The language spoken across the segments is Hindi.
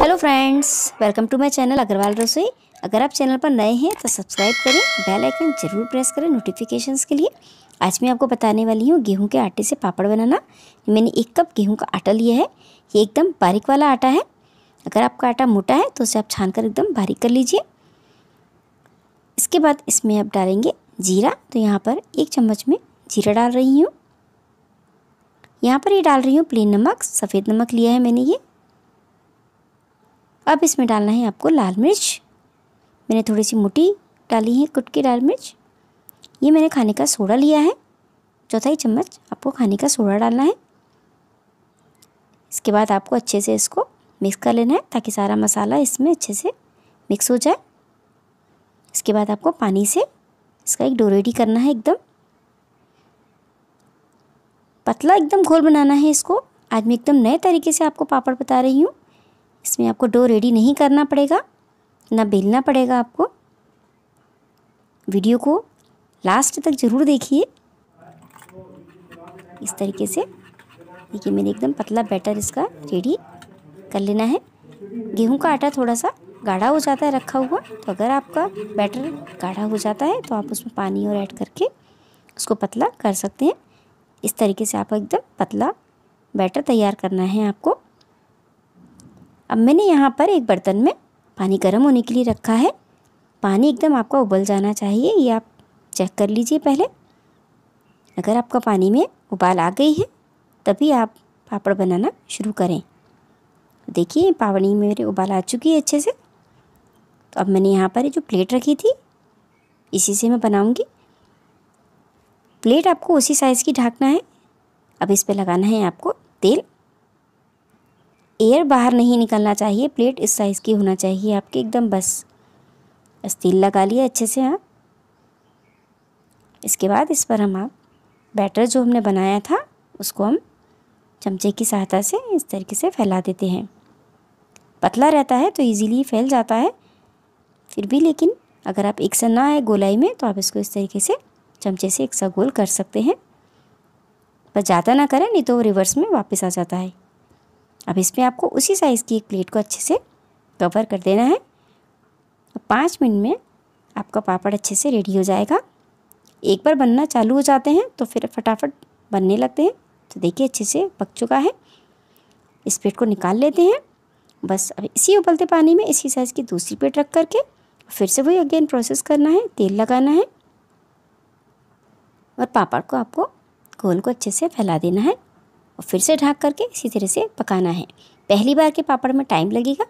hello friends welcome to my channel Agrawal Rasoi अगर आप चैनल पर नए हैं तो सब्सक्राइब करें बेल आइकन जरूर प्रेस करें नोटिफिकेशंस के लिए आज मैं आपको बताने वाली हूँ गेहूं के आटे से पापड़ बनाना मैंने एक कप गेहूं का आटा लिया है ये एकदम बारीक वाला आटा है अगर आपका आटा मोटा है तो उसे आप छान कर एकदम बारीक कर लीजिए इसके बाद इसमें आप डालेंगे जीरा तो यहाँ पर एक चम्मच में जीरा डाल रही हूँ यहाँ पर ये डाल रही हूँ प्लेन नमक सफ़ेद नमक लिया है मैंने ये अब इसमें डालना है आपको लाल मिर्च मैंने थोड़ी सी मोटी डाली है कुटकी लाल मिर्च ये मैंने खाने का सोडा लिया है चौथाई चम्मच आपको खाने का सोडा डालना है इसके बाद आपको अच्छे से इसको मिक्स कर लेना है ताकि सारा मसाला इसमें अच्छे से मिक्स हो जाए इसके बाद आपको पानी से इसका एक डो रेडी करना है एकदम पतला एकदम घोल बनाना है इसको आज मैं एकदम नए तरीके से आपको पापड़ बता रही हूँ इसमें आपको डो रेडी नहीं करना पड़ेगा ना बेलना पड़ेगा आपको वीडियो को लास्ट तक ज़रूर देखिए इस तरीके से देखिए मैंने एकदम पतला बैटर इसका रेडी कर लेना है गेहूं का आटा थोड़ा सा गाढ़ा हो जाता है रखा हुआ तो अगर आपका बैटर गाढ़ा हो जाता है तो आप उसमें पानी और ऐड करके उसको पतला कर सकते हैं इस तरीके से आपको एकदम पतला बैटर तैयार करना है आपको अब मैंने यहाँ पर एक बर्तन में पानी गर्म होने के लिए रखा है पानी एकदम आपका उबल जाना चाहिए ये आप चेक कर लीजिए पहले अगर आपका पानी में उबाल आ गई है तभी आप पापड़ बनाना शुरू करें देखिए पावड़ी में मेरे उबाल आ चुकी है अच्छे से तो अब मैंने यहाँ पर जो प्लेट रखी थी इसी से मैं बनाऊँगी प्लेट आपको उसी साइज़ की ढाकना है अब इस पर लगाना है आपको तेल एयर बाहर नहीं निकलना चाहिए प्लेट इस साइज़ की होना चाहिए आपके एकदम बस बस तेल लगा लिए अच्छे से आप इसके बाद इस पर हम आप बैटर जो हमने बनाया था उसको हम चमचे की सहायता से इस तरीके से फैला देते हैं पतला रहता है तो इजीली फैल जाता है फिर भी लेकिन अगर आप एक ना आए गोलाई में तो आप इसको इस तरीके से चमचे से एक सा गोल कर सकते हैं पर ज़्यादा ना करें नहीं तो रिवर्स में वापस आ जाता है अब इसमें आपको उसी साइज़ की एक प्लेट को अच्छे से कवर कर देना है पाँच मिनट में आपका पापड़ अच्छे से रेडी हो जाएगा एक बार बनना चालू हो जाते हैं तो फिर फटाफट बनने लगते हैं तो देखिए अच्छे से पक चुका है इस प्लेट को निकाल लेते हैं बस अब इसी उबलते पानी में इसी साइज़ की दूसरी प्लेट रख करके फिर से वही अगेन प्रोसेस करना है तेल लगाना है और पापड़ को आपको घोल को अच्छे से फैला देना है और फिर से ढाक करके इसी तरह से पकाना है पहली बार के पापड़ में टाइम लगेगा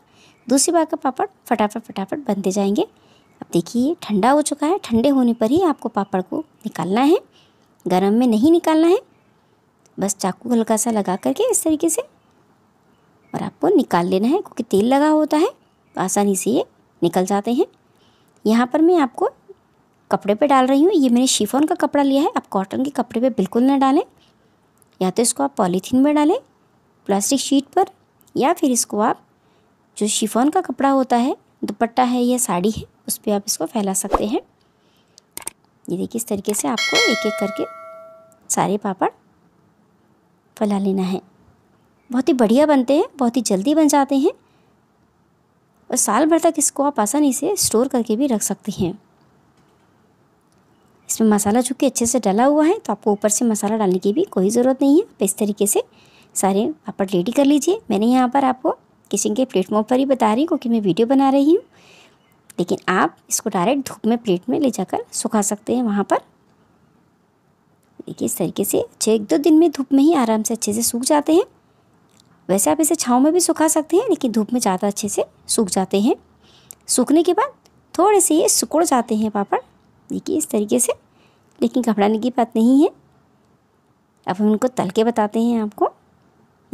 दूसरी बार का पापड़ फटाफट फटाफट बनते जाएंगे अब देखिए ठंडा हो चुका है ठंडे होने पर ही आपको पापड़ को निकालना है गर्म में नहीं निकालना है बस चाकू हल्का सा लगा करके इस तरीके से और आपको निकाल लेना है क्योंकि तेल लगा होता है तो आसानी से ये निकल जाते हैं यहाँ पर मैं आपको कपड़े पे डाल रही हूँ ये मैंने शिफोन का कपड़ा लिया है आप कॉटन के कपड़े पे बिल्कुल ना डालें या तो इसको आप पॉलीथीन में डालें प्लास्टिक शीट पर या फिर इसको आप जो शिफोन का कपड़ा होता है दुपट्टा है या साड़ी है उस पर आप इसको फैला सकते हैं ये देखिए इस तरीके से आपको एक एक करके सारे पापड़ फैला लेना है बहुत ही बढ़िया बनते हैं बहुत ही जल्दी बन जाते हैं और साल भर तक इसको आप आसानी से स्टोर करके भी रख सकते हैं इसमें मसाला चूँकि अच्छे से डला हुआ है तो आपको ऊपर से मसाला डालने की भी कोई ज़रूरत नहीं है इस तरीके से सारे पापड़ रेडी कर लीजिए मैंने यहाँ पर आपको किचन के प्लेटफॉर्म पर ही बता रही हूँ क्योंकि मैं वीडियो बना रही हूँ लेकिन आप इसको डायरेक्ट धूप में प्लेट में ले जाकर सुखा सकते हैं वहाँ पर देखिए इस तरीके से छः एक दो दिन में धूप में ही आराम से अच्छे से सूख जाते हैं वैसे आप इसे छाँव में भी सुखा सकते हैं लेकिन धूप में ज़्यादा अच्छे से सूख जाते हैं सूखने के बाद थोड़े से ये सिकुड़ जाते हैं पापड़ देखिए इस तरीके से लेकिन घबराने की बात नहीं है अब हम इनको तल के बताते हैं आपको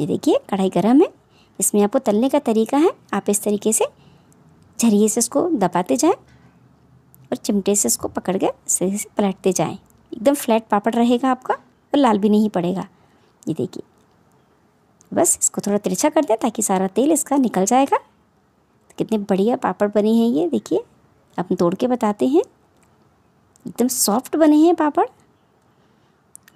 ये देखिए कढ़ाई गर्म है इसमें आपको तलने का तरीका है आप इस तरीके से झरिए से इसको दबाते जाएं और चिमटे से इसको पकड़ के से पलटते जाएं एकदम फ्लैट पापड़ रहेगा आपका और लाल भी नहीं पड़ेगा ये देखिए बस इसको थोड़ा तिरछा कर दें ताकि सारा तेल इसका निकल जाएगा कितने बढ़िया पापड़ बने हैं ये देखिए अब तोड़ के बताते हैं एकदम सॉफ्ट बने हैं पापड़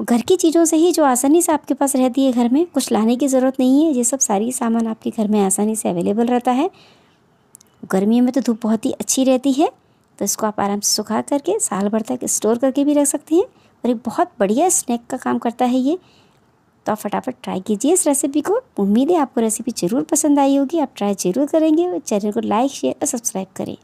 घर की चीज़ों से ही जो आसानी से आपके पास रहती है घर में कुछ लाने की ज़रूरत नहीं है ये सब सारी सामान आपके घर में आसानी से अवेलेबल रहता है गर्मियों में तो धूप बहुत ही अच्छी रहती है तो इसको आप आराम से सुखा करके साल भर तक स्टोर करके भी रख सकते हैं और एक बहुत बढ़िया स्नैक का काम करता है ये तो आप फटाफट ट्राई कीजिए इस रेसिपी को उम्मीद है आपको रेसिपी ज़रूर पसंद आई होगी आप ट्राई ज़रूर करेंगे और चैनल को लाइक शेयर और सब्सक्राइब करें